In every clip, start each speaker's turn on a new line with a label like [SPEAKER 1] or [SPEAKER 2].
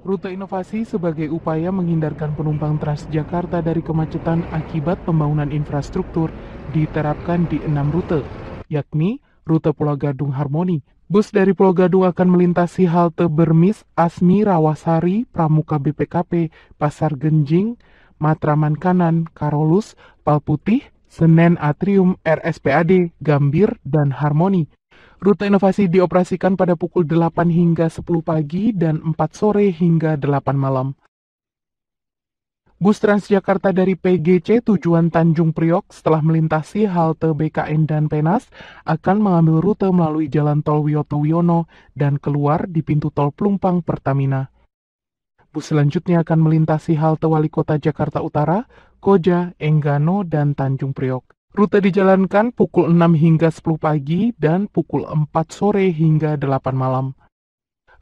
[SPEAKER 1] Rute inovasi sebagai upaya menghindarkan penumpang Transjakarta dari kemacetan akibat pembangunan infrastruktur diterapkan di enam rute, yakni rute Pulau Gadung Harmoni. Bus dari Pulau Gadung akan melintasi halte Bermis, Asmi, Rawasari, Pramuka BPKP, Pasar Genjing, Matraman Kanan, Karolus, Palputih, Senen Atrium, RSPAD, Gambir, dan Harmoni. Rute inovasi dioperasikan pada pukul 8 hingga 10 pagi dan 4 sore hingga 8 malam. Bus Transjakarta dari PGC tujuan Tanjung Priok setelah melintasi halte BKN dan Penas akan mengambil rute melalui Jalan Tol Wiyoto Wiono dan keluar di pintu tol Plumpang Pertamina. Bus selanjutnya akan melintasi halte Wali Kota Jakarta Utara, Koja, Enggano, dan Tanjung Priok. Rute dijalankan pukul 6 hingga 10 pagi dan pukul 4 sore hingga 8 malam.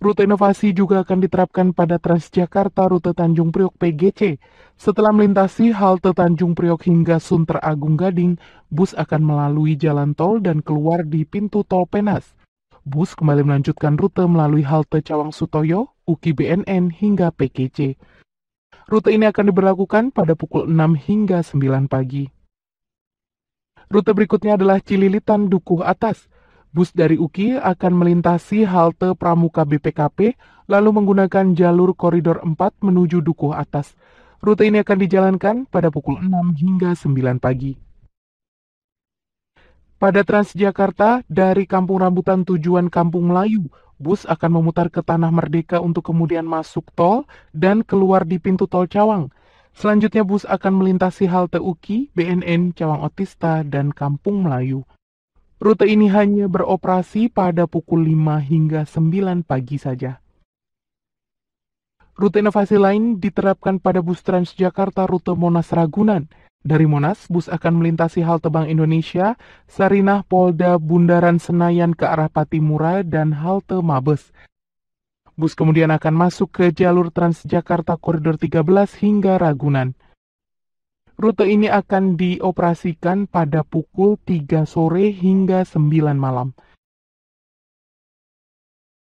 [SPEAKER 1] Rute inovasi juga akan diterapkan pada Transjakarta rute Tanjung Priok PGC. Setelah melintasi halte Tanjung Priok hingga Sunter Agung Gading, bus akan melalui jalan tol dan keluar di pintu tol Penas. Bus kembali melanjutkan rute melalui halte Cawang Sutoyo, UKI BNN hingga PGC. Rute ini akan diberlakukan pada pukul 6 hingga 9 pagi. Rute berikutnya adalah Cililitan Dukuh Atas. Bus dari UKI akan melintasi halte Pramuka BPKP lalu menggunakan jalur koridor 4 menuju Dukuh Atas. Rute ini akan dijalankan pada pukul 6 hingga 9 pagi. Pada Transjakarta, dari Kampung Rambutan tujuan Kampung Melayu, bus akan memutar ke Tanah Merdeka untuk kemudian masuk tol dan keluar di pintu tol Cawang. Selanjutnya bus akan melintasi halte Uki, BNN, Cawang Otista, dan Kampung Melayu. Rute ini hanya beroperasi pada pukul 5 hingga 9 pagi saja. Rute inovasi lain diterapkan pada bus Transjakarta rute Monas Ragunan. Dari Monas, bus akan melintasi halte Bank Indonesia, Sarinah Polda Bundaran Senayan ke arah Patimura, dan halte Mabes. Bus kemudian akan masuk ke jalur Transjakarta Koridor 13 hingga Ragunan. Rute ini akan dioperasikan pada pukul 3 sore hingga 9 malam.